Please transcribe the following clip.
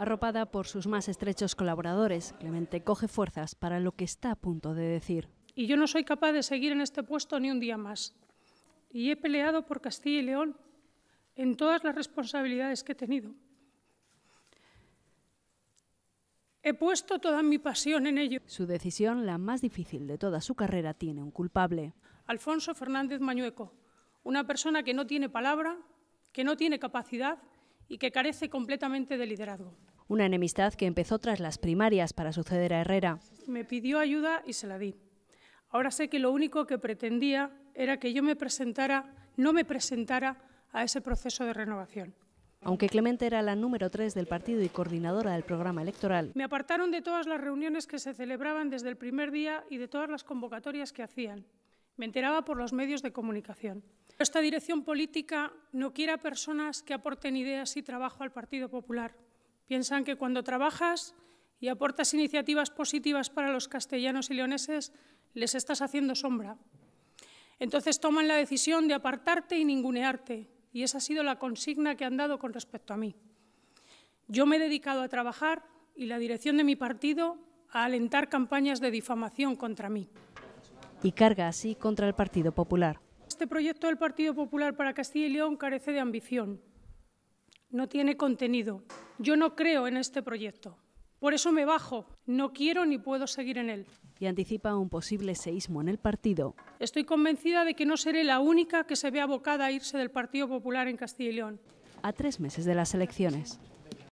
arropada por sus más estrechos colaboradores. Clemente coge fuerzas para lo que está a punto de decir. Y yo no soy capaz de seguir en este puesto ni un día más. Y he peleado por Castilla y León en todas las responsabilidades que he tenido. He puesto toda mi pasión en ello. Su decisión, la más difícil de toda su carrera, tiene un culpable. Alfonso Fernández Mañueco, una persona que no tiene palabra, que no tiene capacidad y que carece completamente de liderazgo. Una enemistad que empezó tras las primarias para suceder a Herrera. Me pidió ayuda y se la di. Ahora sé que lo único que pretendía era que yo me presentara, no me presentara a ese proceso de renovación. Aunque Clemente era la número tres del partido y coordinadora del programa electoral. Me apartaron de todas las reuniones que se celebraban desde el primer día y de todas las convocatorias que hacían. Me enteraba por los medios de comunicación. Esta dirección política no quiere a personas que aporten ideas y trabajo al Partido Popular. Piensan que cuando trabajas y aportas iniciativas positivas para los castellanos y leoneses, les estás haciendo sombra. Entonces toman la decisión de apartarte y ningunearte, y esa ha sido la consigna que han dado con respecto a mí. Yo me he dedicado a trabajar y la dirección de mi partido a alentar campañas de difamación contra mí y carga así contra el Partido Popular. Este proyecto del Partido Popular para Castilla y León carece de ambición, no tiene contenido. Yo no creo en este proyecto. Por eso me bajo. No quiero ni puedo seguir en él. Y anticipa un posible seísmo en el partido. Estoy convencida de que no seré la única que se vea abocada a irse del Partido Popular en Castilla y León. A tres meses de las elecciones.